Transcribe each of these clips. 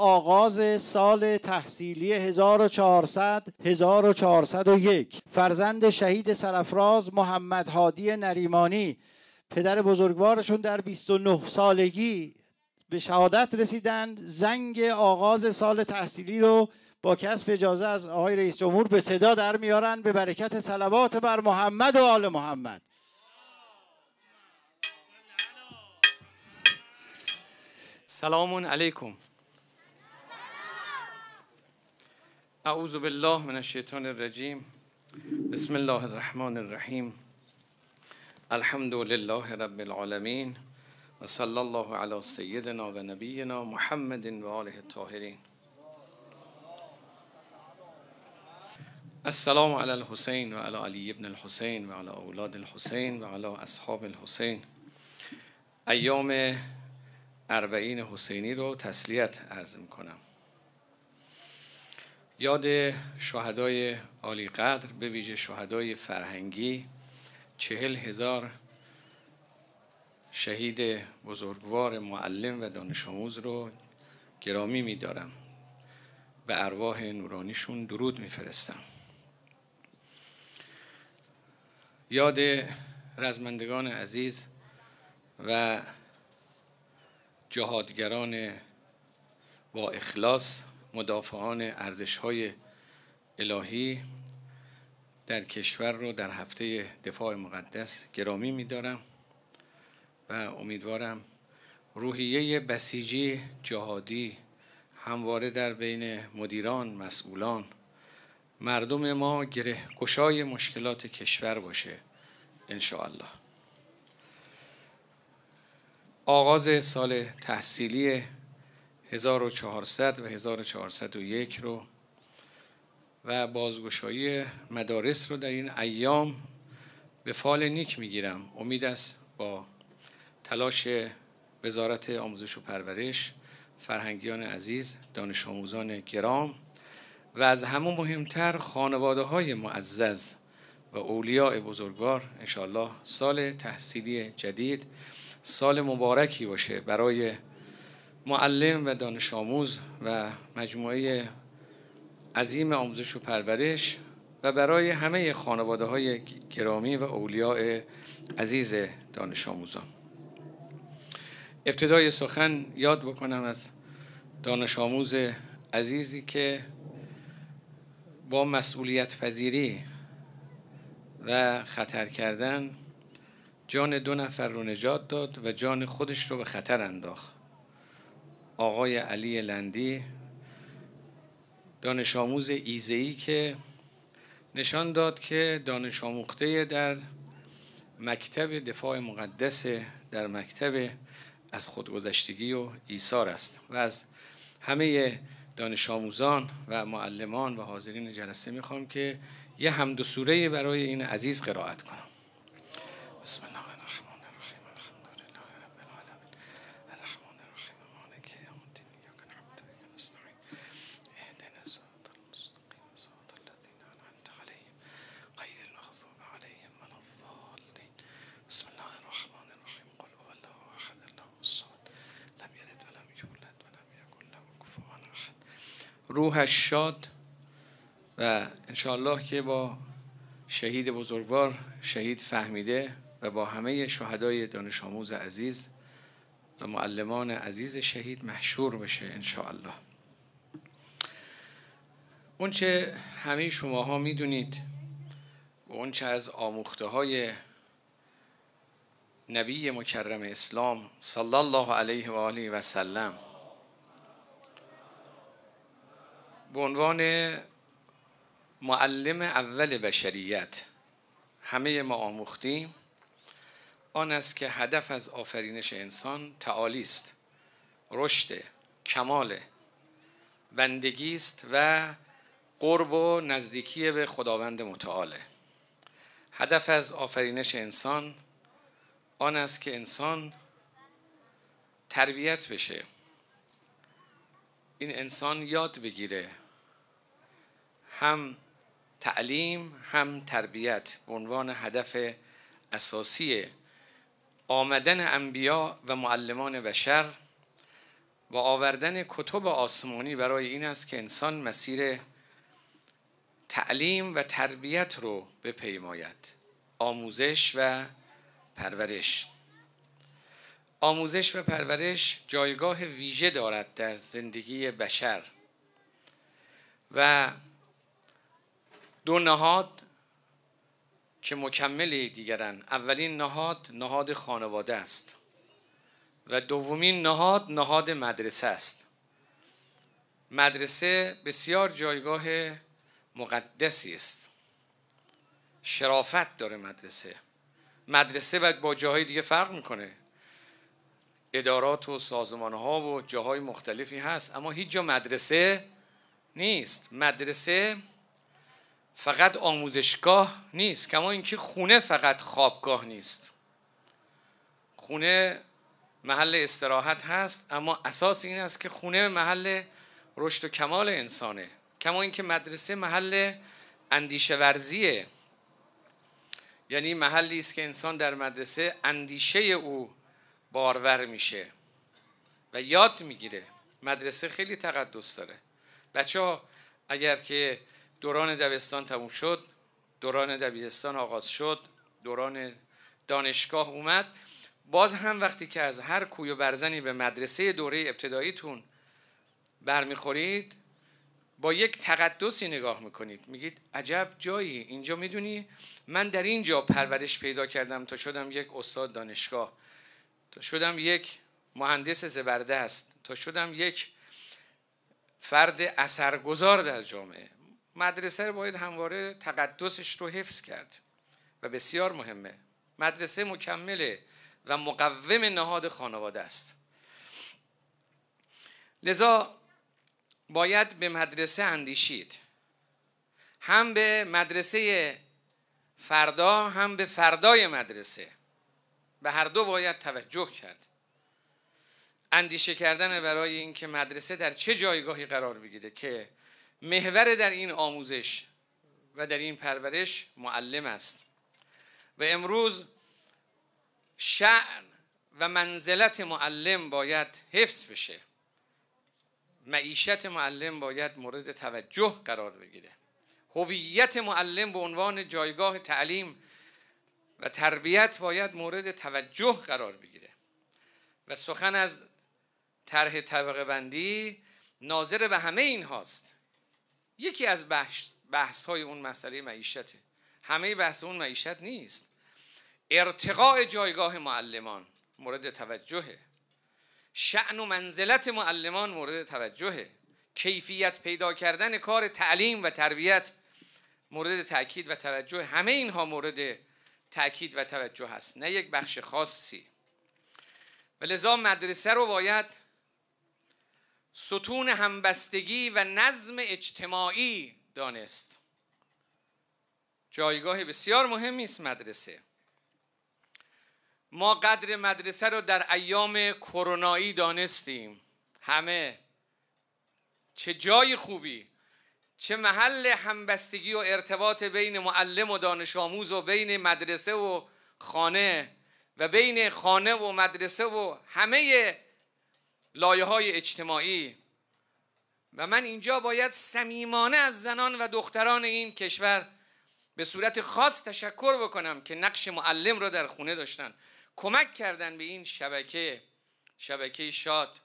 آغاز سال تحصیلی 1400 1401 فرزند شهید سرفراز محمد هادی نریمانی پدر بزرگوارشون در 29 سالگی به شهادت رسیدند زنگ آغاز سال تحصیلی رو با کسب اجازه از آقای رئیس جمهور به صدا در میارن به برکت صلوات بر محمد و آل محمد سلام علیکم اعوذ بالله من الشیطان الرجیم بسم الله الرحمن الرحیم الحمد لله رب العالمین و صلی الله علی سیدنا و نبینا محمد و آله الطاهرین السلام علی الحسین و علی علی ابن الحسین و علی اولاد الحسین و علی اصحاب الحسین ایام اربعین حسینی رو تسلیت عرض کنم یاد شهدای عالی قدر به ویژه شهدای فرهنگی چهل هزار شهید بزرگوار معلم و دانش آموز رو گرامی می‌دارم، به ارواح نورانیشون درود میفرستم یاد رزمندگان عزیز و جهادگران با اخلاص مدافعان ارزش های الهی در کشور رو در هفته دفاع مقدس گرامی میدارم و امیدوارم روحیه بسیجی جهادی همواره در بین مدیران مسئولان مردم ما گره مشکلات کشور باشه الله. آغاز سال تحصیلی 1400 و 1401 رو و بازگشایی مدارس رو در این ایام به فال نیک میگیرم امید است با تلاش وزارت آموزش و پرورش فرهنگیان عزیز دانش آموزان گرام و از همه مهمتر خانواده های معزز و اولیاء بزرگوار انشالله سال تحصیلی جدید سال مبارکی باشه برای معلم و دانش آموز و مجموعه عظیم آموزش و پرورش و برای همه خانواده های گرامی و اولیاء عزیز دانش آموزان ابتدای سخن یاد بکنم از دانش آموز عزیزی که با مسئولیت پذیری و خطر کردن جان دو نفر رو نجات داد و جان خودش رو به خطر انداخت آقای علی لندی دانش آموز ایزهی که نشان داد که دانش آموخته در مکتب دفاع مقدس در مکتب از خودگذشتگی و ایثار است و از همه دانش آموزان و معلمان و حاضرین جلسه میخوام که یه حمد برای این عزیز قرائت کنم روحش شاد و انشاءالله که با شهید بزرگوار شهید فهمیده و با همه شهدای دانش آموز عزیز و معلمان عزیز شهید محشور بشه انشاءالله اون چه همه شماها میدونید و اون چه از آموخته های نبی مکرم اسلام صلی الله علیه و آله و سلم به عنوان معلم اول بشریت همه ما آموختیم آن است که هدف از آفرینش انسان تعالی است رشد کمال بندگی است و قرب و نزدیکی به خداوند متعاله هدف از آفرینش انسان آن است که انسان تربیت بشه این انسان یاد بگیره هم تعلیم هم تربیت به عنوان هدف اساسی آمدن انبیا و معلمان بشر و آوردن کتب آسمانی برای این است که انسان مسیر تعلیم و تربیت رو بپیماید آموزش و پرورش آموزش و پرورش جایگاه ویژه دارد در زندگی بشر و دو نهاد که مکمل دیگرن اولین نهاد نهاد خانواده است و دومین نهاد نهاد مدرسه است مدرسه بسیار جایگاه مقدسی است شرافت داره مدرسه مدرسه باید با جاهای دیگه فرق میکنه ادارات و سازمان ها و جاهای مختلفی هست اما هیچ جا مدرسه نیست مدرسه فقط آموزشگاه نیست کما اینکه خونه فقط خوابگاه نیست خونه محل استراحت هست اما اساس این است که خونه محل رشد و کمال انسانه کما اینکه مدرسه محل اندیشه ورزیه یعنی محلی است که انسان در مدرسه اندیشه او بارور میشه و یاد میگیره مدرسه خیلی تقدس داره بچه ها اگر که دوران دبستان تموم شد دوران دبیرستان آغاز شد دوران دانشگاه اومد باز هم وقتی که از هر کوی و برزنی به مدرسه دوره ابتداییتون برمیخورید با یک تقدسی نگاه میکنید میگید عجب جایی اینجا میدونی من در اینجا پرورش پیدا کردم تا شدم یک استاد دانشگاه شدم یک مهندس زبرده است، تا شدم یک فرد اثرگذار در جامعه مدرسه باید همواره تقدسش رو حفظ کرد و بسیار مهمه مدرسه مکمله و مقوم نهاد خانواده است لذا باید به مدرسه اندیشید هم به مدرسه فردا هم به فردای مدرسه به هر دو باید توجه کرد اندیشه کردن برای اینکه مدرسه در چه جایگاهی قرار بگیره که محور در این آموزش و در این پرورش معلم است و امروز شعن و منزلت معلم باید حفظ بشه معیشت معلم باید مورد توجه قرار بگیره هویت معلم به عنوان جایگاه تعلیم و تربیت باید مورد توجه قرار بگیره و سخن از طرح طبقه بندی ناظر به همه این هاست یکی از بحث, های اون مسئله معیشته همه بحث اون معیشت نیست ارتقاء جایگاه معلمان مورد توجهه شعن و منزلت معلمان مورد توجهه کیفیت پیدا کردن کار تعلیم و تربیت مورد تاکید و توجه همه اینها مورد تاکید و توجه هست نه یک بخش خاصی و مدرسه رو باید ستون همبستگی و نظم اجتماعی دانست جایگاه بسیار مهمی است مدرسه ما قدر مدرسه رو در ایام کرونایی دانستیم همه چه جای خوبی چه محل همبستگی و ارتباط بین معلم و دانش آموز و بین مدرسه و خانه و بین خانه و مدرسه و همه لایه های اجتماعی و من اینجا باید صمیمانه از زنان و دختران این کشور به صورت خاص تشکر بکنم که نقش معلم را در خونه داشتن کمک کردن به این شبکه شبکه شاد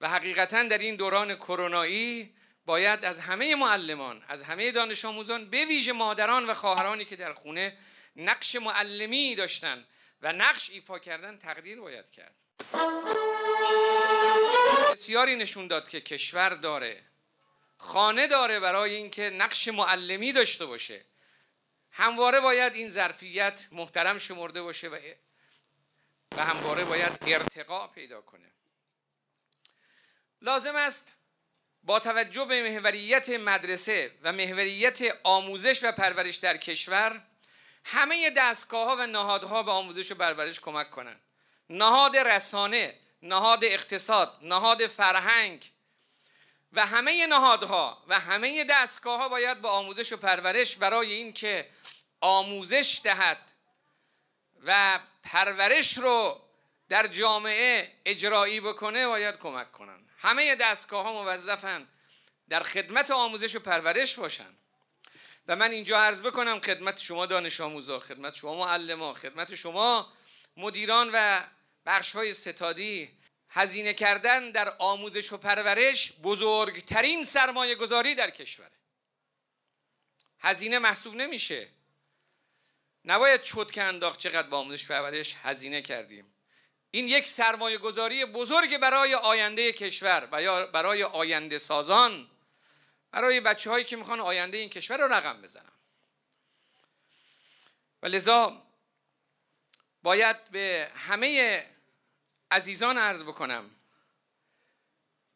و حقیقتا در این دوران کرونایی باید از همه معلمان از همه دانش آموزان به ویژه مادران و خواهرانی که در خونه نقش معلمی داشتند و نقش ایفا کردن تقدیر باید کرد بسیاری نشون داد که کشور داره خانه داره برای اینکه نقش معلمی داشته باشه همواره باید این ظرفیت محترم شمرده باشه و و همواره باید ارتقا پیدا کنه لازم است با توجه به محوریت مدرسه و محوریت آموزش و پرورش در کشور همه دستگاه ها و نهادها به آموزش و پرورش کمک کنند نهاد رسانه نهاد اقتصاد نهاد فرهنگ و همه نهادها و همه دستگاه ها باید با آموزش و پرورش برای اینکه آموزش دهد و پرورش رو در جامعه اجرایی بکنه باید کمک کنن همه دستگاه ها موظفن در خدمت آموزش و پرورش باشن و من اینجا عرض بکنم خدمت شما دانش آموزا خدمت شما معلما خدمت شما مدیران و بخش های ستادی هزینه کردن در آموزش و پرورش بزرگترین سرمایه گذاری در کشوره هزینه محسوب نمیشه نباید شد که انداخت چقدر با آموزش پرورش هزینه کردیم این یک سرمایه گذاری بزرگ برای آینده کشور و برای آینده سازان برای بچه هایی که میخوان آینده این کشور رو رقم بزنن و لذا باید به همه عزیزان عرض بکنم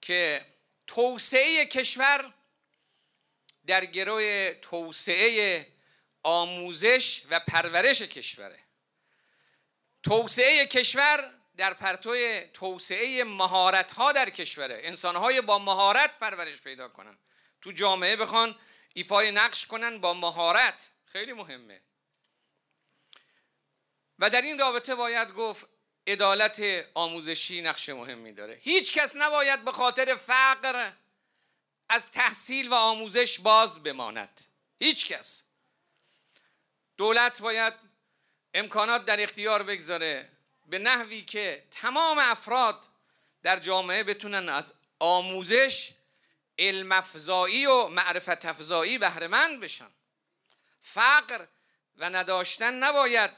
که توسعه کشور در گروه توسعه آموزش و پرورش کشوره توسعه کشور در پرتو توسعه مهارت ها در کشوره انسان های با مهارت پرورش پیدا کنن تو جامعه بخوان ایفای نقش کنن با مهارت خیلی مهمه و در این رابطه باید گفت عدالت آموزشی نقش مهمی داره هیچ کس نباید به خاطر فقر از تحصیل و آموزش باز بماند هیچ کس دولت باید امکانات در اختیار بگذاره به نحوی که تمام افراد در جامعه بتونن از آموزش علم افزایی و معرفت افزایی بهرمند بشن فقر و نداشتن نباید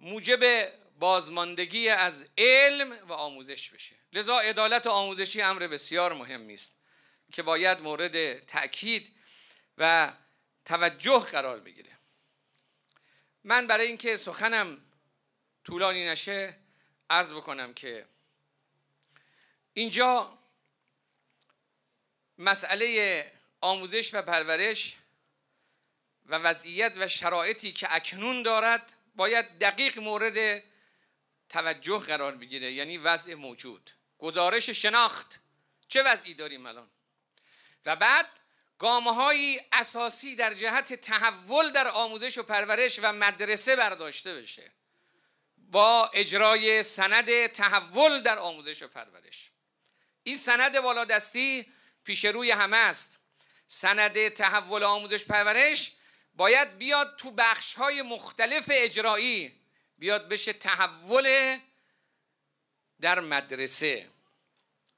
موجب بازماندگی از علم و آموزش بشه لذا عدالت آموزشی امر بسیار مهمی است که باید مورد تاکید و توجه قرار بگیره من برای اینکه سخنم طولانی نشه عرض بکنم که اینجا مسئله آموزش و پرورش و وضعیت و شرایطی که اکنون دارد باید دقیق مورد توجه قرار بگیره یعنی وضع موجود گزارش شناخت چه وضعی داریم الان و بعد های اساسی در جهت تحول در آموزش و پرورش و مدرسه برداشته بشه با اجرای سند تحول در آموزش و پرورش این سند بالادستی پیش روی همه است سند تحول آموزش پرورش باید بیاد تو بخش های مختلف اجرایی بیاد بشه تحول در مدرسه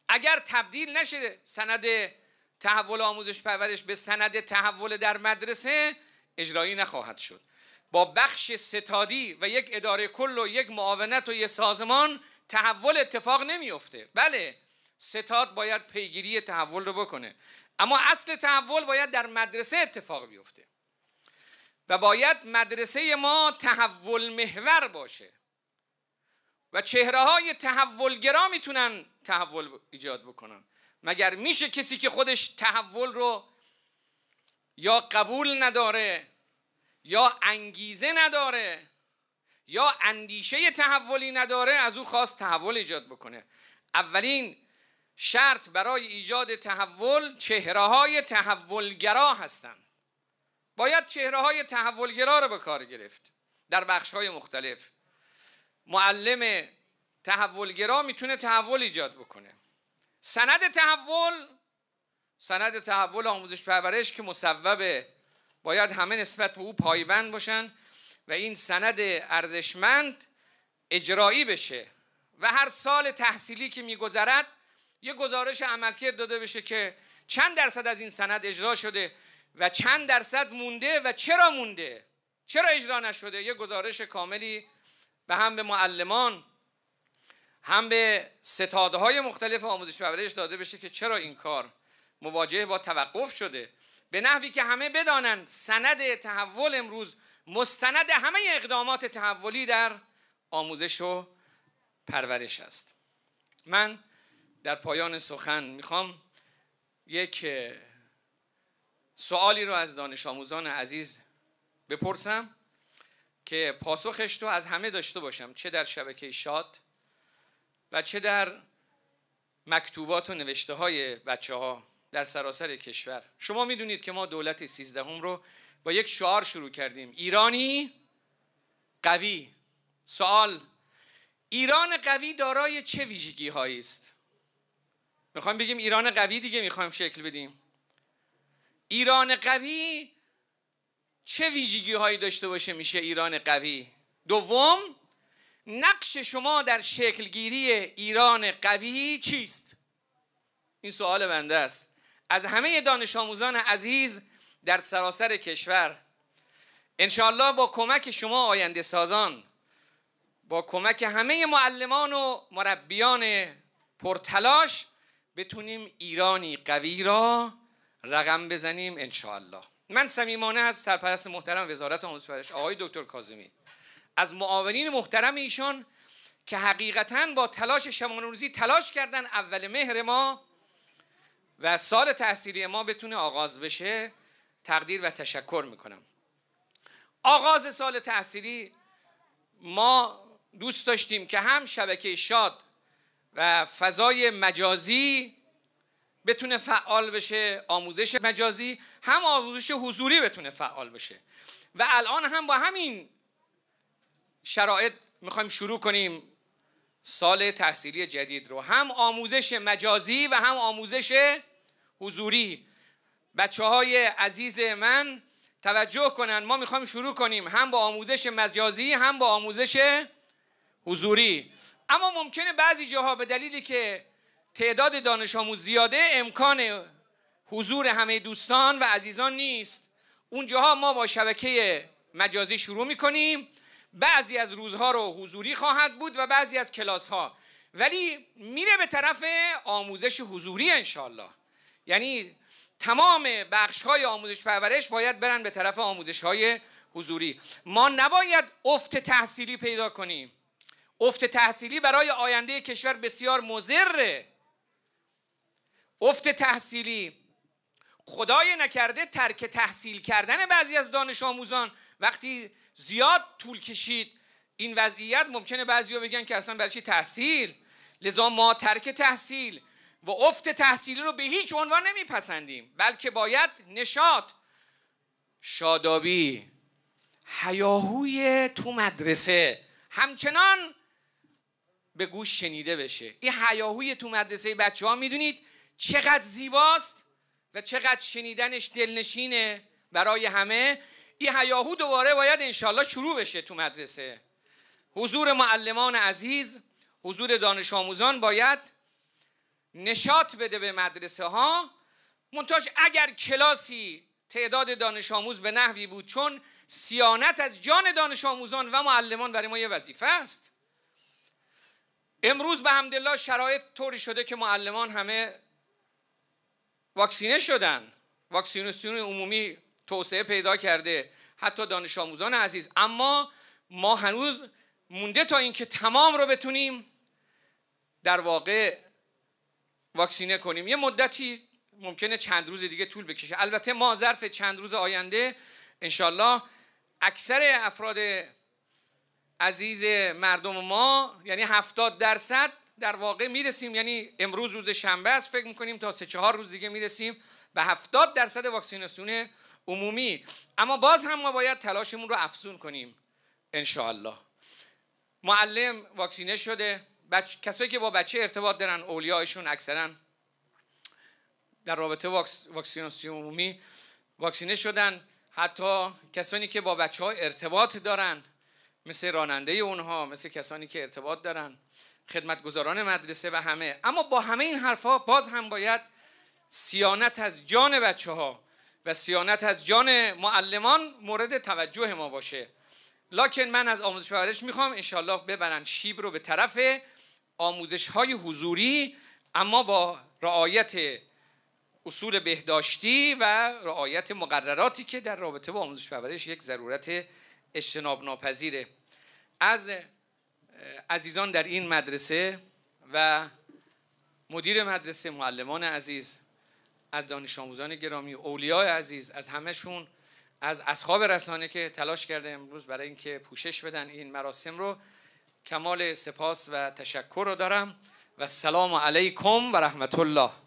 اگر تبدیل نشه سند تحول آموزش پرورش به سند تحول در مدرسه اجرایی نخواهد شد با بخش ستادی و یک اداره کل و یک معاونت و یک سازمان تحول اتفاق نمیفته بله ستاد باید پیگیری تحول رو بکنه اما اصل تحول باید در مدرسه اتفاق بیفته و باید مدرسه ما تحول محور باشه و چهره های تحولگرا میتونن تحول ایجاد بکنن مگر میشه کسی که خودش تحول رو یا قبول نداره یا انگیزه نداره یا اندیشه تحولی نداره از او خواست تحول ایجاد بکنه اولین شرط برای ایجاد تحول چهره های تحولگرا هستند باید چهره های تحولگرا رو به کار گرفت در بخش های مختلف معلم تحولگرا میتونه تحول ایجاد بکنه سند تحول سند تحول آموزش پرورش که مصوب باید همه نسبت به او پایبند باشن و این سند ارزشمند اجرایی بشه و هر سال تحصیلی که میگذرد یه گزارش عملکرد داده بشه که چند درصد از این سند اجرا شده و چند درصد مونده و چرا مونده چرا اجرا نشده یه گزارش کاملی و هم به معلمان هم به ستادهای مختلف آموزش پرورش داده بشه که چرا این کار مواجه با توقف شده به نحوی که همه بدانند سند تحول امروز مستند همه اقدامات تحولی در آموزش و پرورش است من در پایان سخن میخوام یک سوالی رو از دانش آموزان عزیز بپرسم که پاسخش تو از همه داشته باشم چه در شبکه شاد و چه در مکتوبات و نوشته های بچه ها در سراسر کشور شما میدونید که ما دولت سیزدهم رو با یک شعار شروع کردیم ایرانی قوی سوال ایران قوی دارای چه ویژگی هایی است میخوایم بگیم ایران قوی دیگه میخوایم شکل بدیم ایران قوی چه ویژگی هایی داشته باشه میشه ایران قوی دوم نقش شما در شکلگیری ایران قوی چیست این سوال بنده است از همه دانش آموزان عزیز در سراسر کشور انشاالله با کمک شما آینده سازان با کمک همه معلمان و مربیان پرتلاش بتونیم ایرانی قوی را رقم بزنیم انشاءالله من سمیمانه از سرپرست محترم وزارت آموزش پرورش آقای دکتر کاظمی از معاونین محترم ایشان که حقیقتا با تلاش شبانه روزی تلاش کردن اول مهر ما و سال تحصیلی ما بتونه آغاز بشه تقدیر و تشکر میکنم آغاز سال تحصیلی ما دوست داشتیم که هم شبکه شاد و فضای مجازی بتونه فعال بشه آموزش مجازی هم آموزش حضوری بتونه فعال بشه و الان هم با همین شرایط میخوایم شروع کنیم سال تحصیلی جدید رو هم آموزش مجازی و هم آموزش حضوری بچه های عزیز من توجه کنن ما میخوایم شروع کنیم هم با آموزش مجازی هم با آموزش حضوری اما ممکنه بعضی جاها به دلیلی که تعداد دانش آموز زیاده امکان حضور همه دوستان و عزیزان نیست اونجاها ما با شبکه مجازی شروع میکنیم بعضی از روزها رو حضوری خواهد بود و بعضی از کلاس ها ولی میره به طرف آموزش حضوری انشالله یعنی تمام بخش های آموزش پرورش باید برن به طرف آموزش های حضوری ما نباید افت تحصیلی پیدا کنیم افت تحصیلی برای آینده کشور بسیار مزره افت تحصیلی خدای نکرده ترک تحصیل کردن بعضی از دانش آموزان وقتی زیاد طول کشید این وضعیت ممکنه بعضیا بگن که اصلا برای چی تحصیل لذا ما ترک تحصیل و افت تحصیلی رو به هیچ عنوان نمیپسندیم بلکه باید نشاط شادابی حیاهوی تو مدرسه همچنان به گوش شنیده بشه این حیاهوی تو مدرسه بچه ها میدونید چقدر زیباست و چقدر شنیدنش دلنشینه برای همه این حیاهو دوباره باید انشالله شروع بشه تو مدرسه حضور معلمان عزیز حضور دانش آموزان باید نشاط بده به مدرسه ها منتاج اگر کلاسی تعداد دانش آموز به نحوی بود چون سیانت از جان دانش آموزان و معلمان برای ما یه وظیفه است امروز به همدلله شرایط طوری شده که معلمان همه واکسینه شدن واکسیناسیون عمومی توسعه پیدا کرده حتی دانش آموزان عزیز اما ما هنوز مونده تا اینکه تمام رو بتونیم در واقع واکسینه کنیم یه مدتی ممکنه چند روز دیگه طول بکشه البته ما ظرف چند روز آینده انشالله اکثر افراد عزیز مردم ما یعنی هفتاد درصد در واقع میرسیم یعنی امروز روز شنبه است فکر میکنیم تا سه چهار روز دیگه میرسیم به هفتاد درصد واکسیناسیون عمومی اما باز هم ما باید تلاشمون رو افزون کنیم انشالله معلم واکسینه شده بچ... کسایی که با بچه ارتباط دارن اولیایشون اکثرا در رابطه واکس... واکسیناسیون عمومی واکسینه شدن حتی کسانی که با بچه ها ارتباط دارن مثل راننده اونها مثل کسانی که ارتباط دارن خدمتگزاران مدرسه و همه اما با همه این حرفها باز هم باید سیانت از جان بچه ها و سیانت از جان معلمان مورد توجه ما باشه لکن من از آموزش پرورش میخوام انشالله ببرن شیب رو به طرف آموزش های حضوری اما با رعایت اصول بهداشتی و رعایت مقرراتی که در رابطه با آموزش پرورش یک ضرورت اجتناب ناپذیره از عزیزان در این مدرسه و مدیر مدرسه معلمان عزیز از دانش آموزان گرامی اولیای عزیز از همهشون از اصحاب رسانه که تلاش کرده امروز برای اینکه پوشش بدن این مراسم رو کمال سپاس و تشکر رو دارم و سلام علیکم و رحمت الله